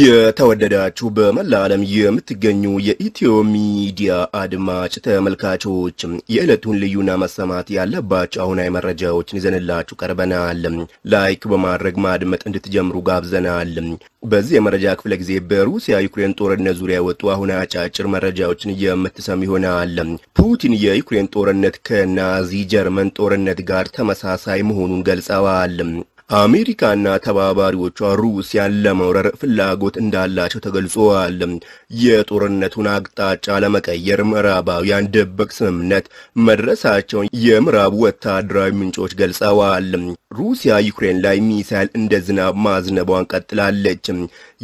የተወደዳችሁ በመላ ዓለም የምትገኙ የኢትዮ ሚዲያ አድማጭ ተመልካቾች የዕለቱን ልዩና መሰማት ያለባቸው አሁናዊ መረጃዎችን ይዘንላችሁ ቀርበናል። ላይክ በማድረግ ማድመጥ እንድትጀምሩ ጋብዘናል። በዚህ የመረጃ ክፍለ ጊዜ በሩሲያ ዩክሬን ጦርነት ዙሪያ የወጡ አሁን አጫጭር መረጃዎችን የምትሰሙ ይሆናል። ፑቲን የዩክሬን ጦርነት ከናዚ ጀርመን ጦርነት ጋር ተመሳሳይ መሆኑን ገልጸዋል። አሜሪካና ተባባሪዎቿ ሩሲያን ለመውረር ፍላጎት እንዳላቸው ተገልጿል። የጦርነቱን አቅጣጫ ለመቀየር ምዕራባውያን ድብቅ ስምምነት መድረሳቸውን የምዕራቡ ወታደራዊ ምንጮች ገልጸዋል። ሩሲያ ዩክሬን ላይ ሚሳይል እንደ ዝናብ ማዝነቧን ቀጥላለች።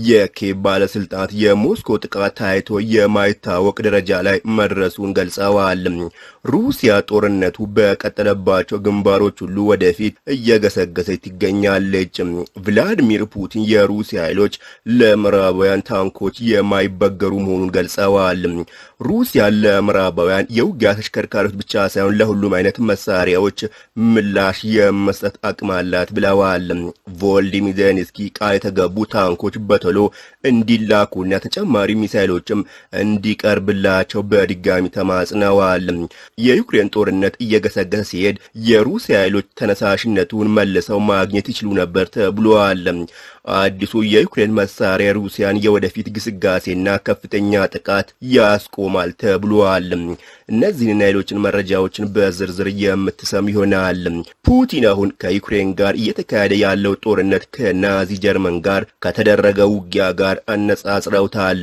የኬቭ ባለስልጣናት የሞስኮ ጥቃት ታይቶ የማይታወቅ ደረጃ ላይ መድረሱን ገልጸዋል። ሩሲያ ጦርነቱ በቀጠለባቸው ግንባሮች ሁሉ ወደፊት እየገሰገሰች ትገኛለች። ቭላዲሚር ፑቲን የሩሲያ ኃይሎች ለምዕራባውያን ታንኮች የማይበገሩ መሆኑን ገልጸዋል። ሩሲያ ለምዕራባውያን የውጊያ ተሽከርካሪዎች ብቻ ሳይሆን ለሁሉም አይነት መሳሪያዎች ምላሽ የመስጠት አቅም አላት ብለዋል። ቮልዲሚር ዜሌንስኪ ቃል የተገቡ ታንኮች በቶሎ እንዲላኩና ተጨማሪ ሚሳይሎችም እንዲቀርብላቸው በድጋሚ ተማጽነዋል። የዩክሬን ጦርነት እየገሰገሰ ሲሄድ የሩሲያ ኃይሎች ተነሳሽነቱን መልሰው ማግኘት ይችሉ ነበር ተብሏል። አዲሱ የዩክሬን መሳሪያ ሩሲያን የወደፊት ግስጋሴና ከፍተኛ ጥቃት ያስቆማል ተብሏል። እነዚህንና ሌሎችን መረጃዎችን በዝርዝር የምትሰም ይሆናል። ፑቲን አሁን ከዩክሬን ጋር እየተካሄደ ያለው ጦርነት ከናዚ ጀርመን ጋር ከተደረገው ውጊያ ጋር አነጻጽረውታል።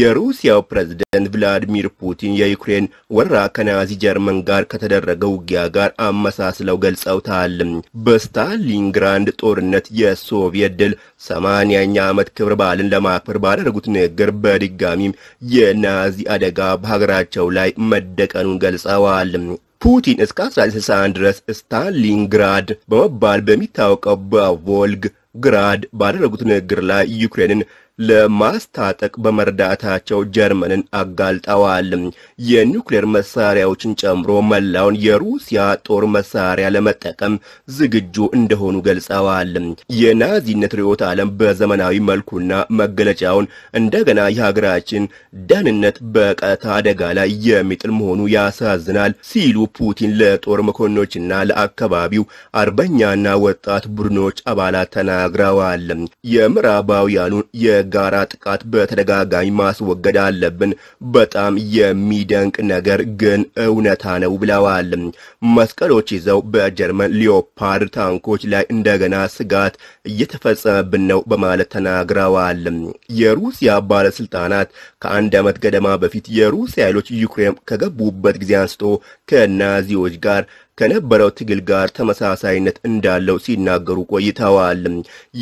የሩሲያው ፕሬዝደንት ቭላዲሚር ፑቲን የዩክሬን ወረራ ከናዚ ጀርመን ጋር ከተደረገው ውጊያ ጋር አመሳስለው ገልጸውታል። በስታሊንግራንድ ጦርነት የሶቪየት ድል ሰማንያኛ ዓመት ክብረ በዓልን ለማክበር ባደረጉት ንግግር በድጋሚም የናዚ አደጋ በሀገራቸው ላይ መደ መደቀኑን ገልጸዋል። ፑቲን እስከ 1961 ድረስ ስታሊንግራድ በመባል በሚታወቀው በቮልግ ግራድ ባደረጉት ንግግር ላይ ዩክሬንን ለማስታጠቅ በመርዳታቸው ጀርመንን አጋልጠዋል። የኒውክሌር መሳሪያዎችን ጨምሮ መላውን የሩሲያ ጦር መሳሪያ ለመጠቀም ዝግጁ እንደሆኑ ገልጸዋል። የናዚነት ርዕዮተ ዓለም በዘመናዊ መልኩና መገለጫውን እንደገና የሀገራችን ደህንነት በቀጥታ አደጋ ላይ የሚጥል መሆኑ ያሳዝናል ሲሉ ፑቲን ለጦር መኮንኖችና ለአካባቢው አርበኛና ወጣት ቡድኖች አባላት ተናግረዋል። የምዕራባውያኑን የጋራ ጥቃት በተደጋጋሚ ማስወገድ አለብን። በጣም የሚደንቅ ነገር ግን እውነታ ነው ብለዋል። መስቀሎች ይዘው በጀርመን ሊዮፓርድ ታንኮች ላይ እንደገና ስጋት እየተፈጸመብን ነው በማለት ተናግረዋል። የሩሲያ ባለስልጣናት ከአንድ ዓመት ገደማ በፊት የሩሲያ ኃይሎች ዩክሬን ከገቡበት ጊዜ አንስቶ ከናዚዎች ጋር ከነበረው ትግል ጋር ተመሳሳይነት እንዳለው ሲናገሩ ቆይተዋል።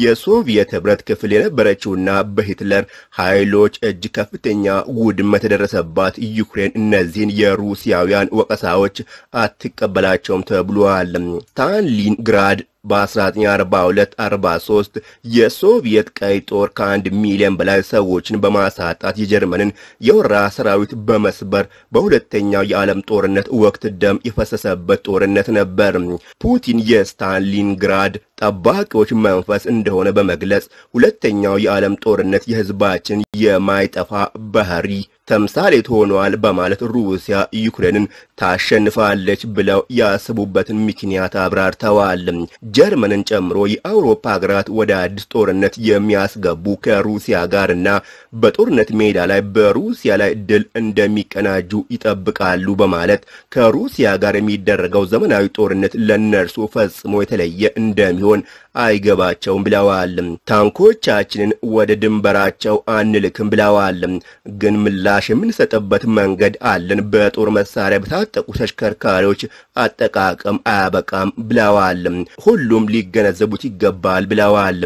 የሶቪየት ህብረት ክፍል የነበረችውና በሂትለር ኃይሎች እጅ ከፍተኛ ውድመት የደረሰባት ዩክሬን እነዚህን የሩሲያውያን ወቀሳዎች አትቀበላቸውም ተብሏል። ስታሊንግራድ በ1942-43 የሶቪየት ቀይ ጦር ከአንድ ሚሊዮን በላይ ሰዎችን በማሳጣት የጀርመንን የወራ ሰራዊት በመስበር በሁለተኛው የዓለም ጦርነት ወቅት ደም የፈሰሰበት ጦርነት ነበር። ፑቲን የስታሊንግራድ ጠባቂዎች መንፈስ እንደሆነ በመግለጽ ሁለተኛው የዓለም ጦርነት የህዝባችን የማይጠፋ ባህሪ ተምሳሌት ሆኗል በማለት ሩሲያ ዩክሬንን ታሸንፋለች ብለው ያስቡበትን ምክንያት አብራርተዋል። ጀርመንን ጨምሮ የአውሮፓ ሀገራት ወደ አዲስ ጦርነት የሚያስገቡ ከሩሲያ ጋርና በጦርነት ሜዳ ላይ በሩሲያ ላይ ድል እንደሚቀናጁ ይጠብቃሉ በማለት ከሩሲያ ጋር የሚደረገው ዘመናዊ ጦርነት ለነርሱ ፈጽሞ የተለየ እንደሚሆን አይገባቸውም ብለዋል። ታንኮቻችንን ወደ ድንበራቸው አንልክም ብለዋል። ግን ምላሽ የምንሰጥበት መንገድ አለን። በጦር መሳሪያ በታጠቁ ተሽከርካሪዎች አጠቃቀም አያበቃም ብለዋል። ሁሉም ሊገነዘቡት ይገባል ብለዋል።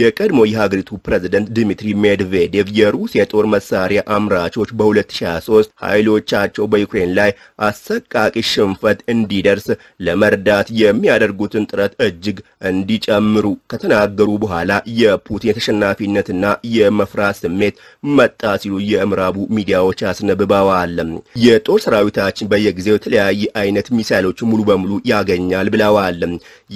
የቀድሞ የሀገሪቱ ፕሬዝደንት ድሚትሪ ሜድቬዴቭ የሩሲያ የጦር መሳሪያ አምራቾች በ2023 ኃይሎቻቸው በዩክሬን ላይ አሰቃቂ ሽንፈት እንዲደርስ ለመርዳት የሚያደርጉትን ጥረት እጅግ እንዲጨ ታምሩ ከተናገሩ በኋላ የፑቲን የተሸናፊነትና የመፍራት ስሜት መጣ ሲሉ የምዕራቡ ሚዲያዎች አስነብበዋል። የጦር ሰራዊታችን በየጊዜው የተለያየ አይነት ሚሳይሎች ሙሉ በሙሉ ያገኛል ብለዋል።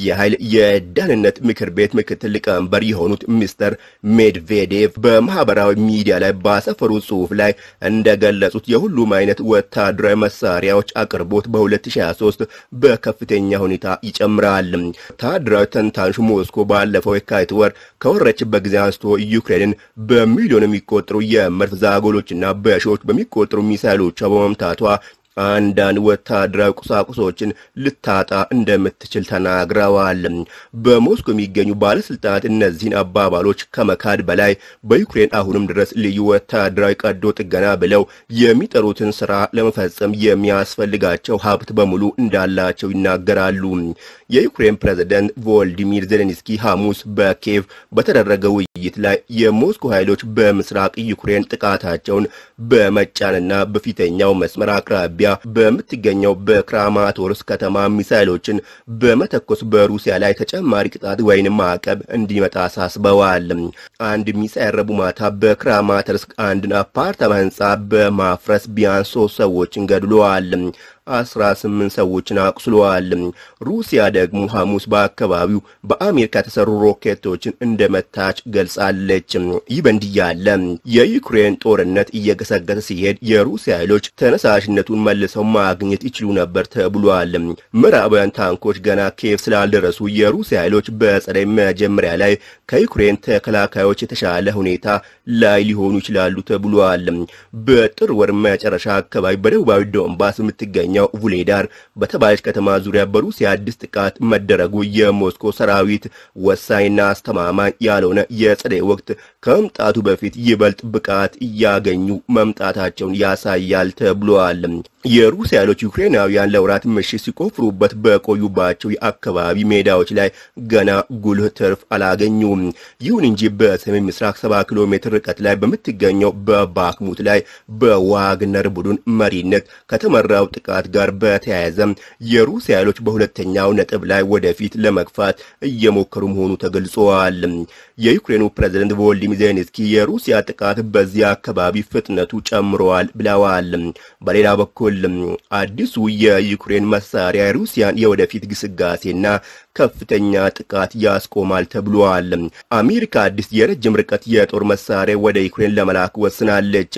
የኃይል የደህንነት ምክር ቤት ምክትል ሊቀመንበር የሆኑት ሚስተር ሜድቬዴቭ በማህበራዊ ሚዲያ ላይ ባሰፈሩ ጽሑፍ ላይ እንደገለጹት የሁሉም አይነት ወታደራዊ መሳሪያዎች አቅርቦት በ2023 በከፍተኛ ሁኔታ ይጨምራል። ወታደራዊ ተንታኞች ሞስኮ ባለፈው የካቲት ወር ከወረችበት ጊዜ አንስቶ ዩክሬንን በሚሊዮን የሚቆጠሩ የመድፍ ዛጎሎችና በሺዎች በሚቆጠሩ ሚሳይሎቿ በመምታቷ አንዳንድ ወታደራዊ ቁሳቁሶችን ልታጣ እንደምትችል ተናግረዋል። በሞስኮ የሚገኙ ባለስልጣናት እነዚህን አባባሎች ከመካድ በላይ በዩክሬን አሁንም ድረስ ልዩ ወታደራዊ ቀዶ ጥገና ብለው የሚጠሩትን ስራ ለመፈጸም የሚያስፈልጋቸው ሀብት በሙሉ እንዳላቸው ይናገራሉ። የዩክሬን ፕሬዝደንት ቮልዲሚር ዜሌንስኪ ሐሙስ በኬቭ በተደረገ ውይይት ላይ የሞስኮ ኃይሎች በምስራቅ ዩክሬን ጥቃታቸውን በመጫንና በፊተኛው መስመር አቅራቢያ አቅራቢያ በምትገኘው በክራማቶርስ ከተማ ሚሳይሎችን በመተኮስ በሩሲያ ላይ ተጨማሪ ቅጣት ወይንም ማዕቀብ እንዲመጣ አሳስበዋል። አንድ ሚሳይል ረቡዕ ማታ በክራማቶርስ አንድን አፓርታማ ህንፃ በማፍረስ ቢያንስ ሶስት ሰዎችን ገድለዋል። አስራ ስምንት ሰዎችን አቁስለዋል። ሩሲያ ደግሞ ሐሙስ በአካባቢው በአሜሪካ የተሰሩ ሮኬቶችን እንደመታች ገልጻለች። ይህ በእንዲህ ያለ የዩክሬን ጦርነት እየገሰገሰ ሲሄድ የሩሲያ ኃይሎች ተነሳሽነቱን መልሰው ማግኘት ይችሉ ነበር ተብሏል። ምዕራባውያን ታንኮች ገና ኬቭ ስላልደረሱ የሩሲያ ኃይሎች በጸደይ መጀመሪያ ላይ ከዩክሬን ተከላካዮች የተሻለ ሁኔታ ላይ ሊሆኑ ይችላሉ ተብሏል። በጥር ወር መጨረሻ አካባቢ በደቡባዊ ዶንባስ የምትገኘው በመዲናኛው ቡሌዳር በተባለች ከተማ ዙሪያ በሩሲያ አዲስ ጥቃት መደረጉ የሞስኮ ሰራዊት ወሳኝና አስተማማኝ ያልሆነ የጸደይ ወቅት ከመምጣቱ በፊት ይበልጥ ብቃት እያገኙ መምጣታቸውን ያሳያል ተብሏል። የሩሲያ ኃይሎች ዩክሬናውያን ለውራት ምሽት ሲቆፍሩበት በቆዩባቸው የአካባቢ ሜዳዎች ላይ ገና ጉልህ ትርፍ አላገኙም። ይሁን እንጂ በሰሜን ምስራቅ 70 ኪሎ ሜትር ርቀት ላይ በምትገኘው በባክሙት ላይ በዋግነር ቡድን መሪነት ከተመራው ጥቃት ጋር በተያያዘ የሩሲያ ኃይሎች በሁለተኛው ነጥብ ላይ ወደፊት ለመግፋት እየሞከሩ መሆኑ ተገልጿል። የዩክሬኑ ፕሬዚደንት ቮሎዲሚር ዜሌንስኪ የሩሲያ ጥቃት በዚህ አካባቢ ፍጥነቱ ጨምረዋል ብለዋል። በሌላ በኩል አድርጓል። አዲሱ የዩክሬን መሳሪያ ሩሲያን የወደፊት ግስጋሴና ከፍተኛ ጥቃት ያስቆማል ተብሏል። አሜሪካ አዲስ የረጅም ርቀት የጦር መሳሪያ ወደ ዩክሬን ለመላክ ወስናለች።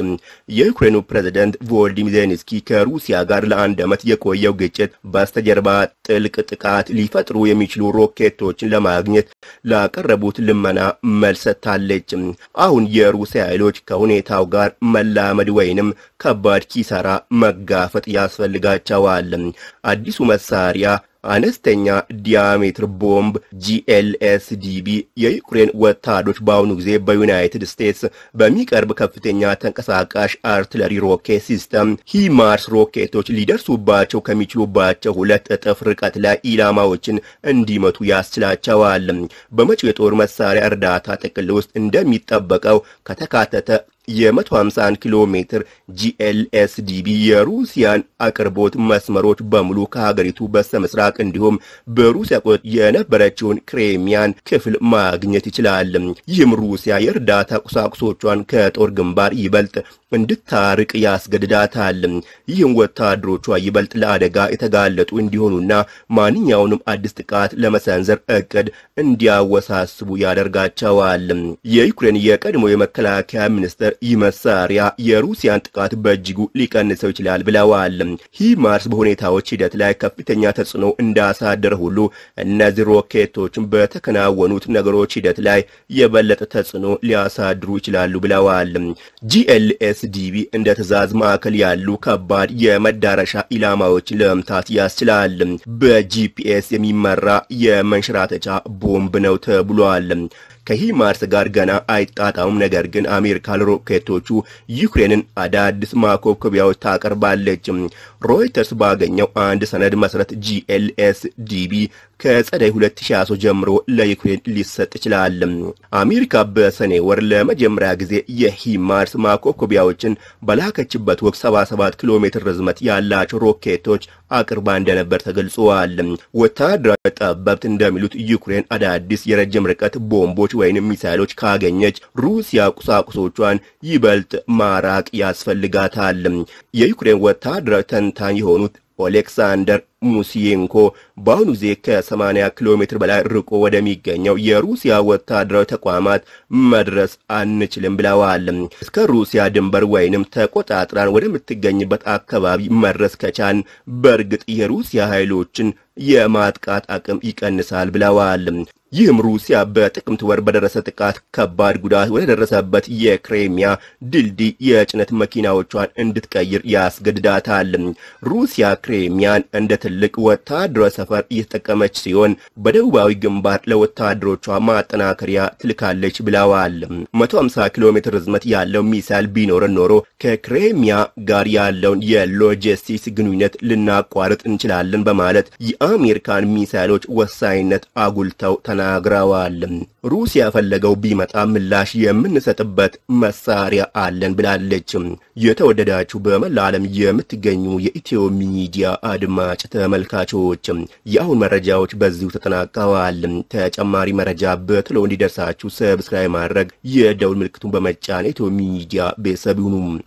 የዩክሬኑ ፕሬዝደንት ቮልዲሚር ዜሌንስኪ ከሩሲያ ጋር ለአንድ ዓመት የቆየው ግጭት በስተጀርባ ጥልቅ ጥቃት ሊፈጥሩ የሚችሉ ሮኬቶችን ለማግኘት ላቀረቡት ልመና መልሰታለች። አሁን የሩሲያ ኃይሎች ከሁኔታው ጋር መላመድ ወይንም ከባድ ኪሳራ መጋፈጥ ያስፈልጋቸዋል። አዲሱ መሳሪያ አነስተኛ ዲያሜትር ቦምብ ጂኤልኤስዲቢ የዩክሬን ወታዶች በአሁኑ ጊዜ በዩናይትድ ስቴትስ በሚቀርብ ከፍተኛ ተንቀሳቃሽ አርትለሪ ሮኬት ሲስተም ሂማርስ ሮኬቶች ሊደርሱባቸው ከሚችሉባቸው ሁለት እጥፍ ርቀት ላይ ኢላማዎችን እንዲመቱ ያስችላቸዋል። በመጪው የጦር መሳሪያ እርዳታ ጥቅል ውስጥ እንደሚጠበቀው ከተካተተ የ151 ኪሎ ሜትር ጂኤልኤስዲቢ የሩሲያን አቅርቦት መስመሮች በሙሉ ከሀገሪቱ በስተምስራቅ እንዲሁም በሩሲያ ቁጥጥር የነበረችውን ክሬሚያን ክፍል ማግኘት ይችላል። ይህም ሩሲያ የእርዳታ ቁሳቁሶቿን ከጦር ግንባር ይበልጥ እንድታርቅ ያስገድዳታል። ይህም ወታደሮቿ ይበልጥ ለአደጋ የተጋለጡ እንዲሆኑና ማንኛውንም አዲስ ጥቃት ለመሰንዘር እቅድ እንዲያወሳስቡ ያደርጋቸዋል። የዩክሬን የቀድሞ የመከላከያ ሚኒስትር ይህ መሳሪያ የሩሲያን ጥቃት በእጅጉ ሊቀንሰው ይችላል ብለዋል። ማርስ በሁኔታዎች ሂደት ላይ ከፍተኛ ተጽዕኖ እንዳሳደረ ሁሉ እነዚህ ሮኬቶች በተከናወኑት ነገሮች ሂደት ላይ የበለጠ ተጽዕኖ ሊያሳድሩ ይችላሉ ብለዋል። ጂኤልኤስዲቢ እንደ ትዕዛዝ ማዕከል ያሉ ከባድ የመዳረሻ ኢላማዎችን ለመምታት ያስችላል። በጂፒኤስ የሚመራ የመንሸራተቻ ቦምብ ነው ተብሏል። ከሂማርስ ጋር ገና አይጣጣሙም። ነገር ግን አሜሪካ ለሮኬቶቹ ዩክሬንን አዳዲስ ማኮብኮቢያዎች ታቀርባለች። ሮይተርስ ባገኘው አንድ ሰነድ መሰረት ጂኤልኤስዲቢ ከጸደይ 2023 ጀምሮ ለዩክሬን ሊሰጥ ይችላል። አሜሪካ በሰኔ ወር ለመጀመሪያ ጊዜ የሂማርስ ማኮኮቢያዎችን በላከችበት ወቅት 77 ኪሎ ሜትር ርዝመት ያላቸው ሮኬቶች አቅርባ እንደነበር ተገልጿል። ወታደራዊ ጠበብት እንደሚሉት ዩክሬን አዳዲስ የረጅም ርቀት ቦምቦች ወይንም ሚሳይሎች ካገኘች ሩሲያ ቁሳቁሶቿን ይበልጥ ማራቅ ያስፈልጋታል። የዩክሬን ወታደራዊ ተንታኝ የሆኑት ኦሌክሳንደር ሙሲዬንኮ በአሁኑ ጊዜ ከ80 ኪሎ ሜትር በላይ ርቆ ወደሚገኘው የሩሲያ ወታደራዊ ተቋማት መድረስ አንችልም ብለዋል። እስከ ሩሲያ ድንበር ወይንም ተቆጣጥራን ወደምትገኝበት አካባቢ መድረስ ከቻን በእርግጥ የሩሲያ ኃይሎችን የማጥቃት አቅም ይቀንሳል ብለዋል። ይህም ሩሲያ በጥቅምት ወር በደረሰ ጥቃት ከባድ ጉዳት ወደ ደረሰበት የክሬሚያ ድልድይ የጭነት መኪናዎቿን እንድትቀይር ያስገድዳታል። ሩሲያ ክሬሚያን እንደ ትልቅ ወታደራዊ ሰፈር እየተጠቀመች ሲሆን በደቡባዊ ግንባር ለወታደሮቿ ማጠናከሪያ ትልካለች ብለዋል። 150 ኪሎ ሜትር ርዝመት ያለው ሚሳይል ቢኖር ኖሮ ከክሬሚያ ጋር ያለውን የሎጂስቲክስ ግንኙነት ልናቋርጥ እንችላለን በማለት የአሜሪካን ሚሳይሎች ወሳኝነት አጉልተው ተናግረዋል። ሩሲያ ፈለገው ቢመጣ ምላሽ የምንሰጥበት መሳሪያ አለን ብላለች። የተወደዳችሁ በመላ ዓለም የምትገኙ የኢትዮ ሚዲያ አድማጭ ተመልካቾች የአሁን መረጃዎች በዚሁ ተጠናቀዋል። ተጨማሪ መረጃ በቶሎ እንዲደርሳችሁ ሰብስክራይብ ማድረግ፣ የደውል ምልክቱን በመጫን ኢትዮ ሚዲያ ቤተሰብ ይሁኑም።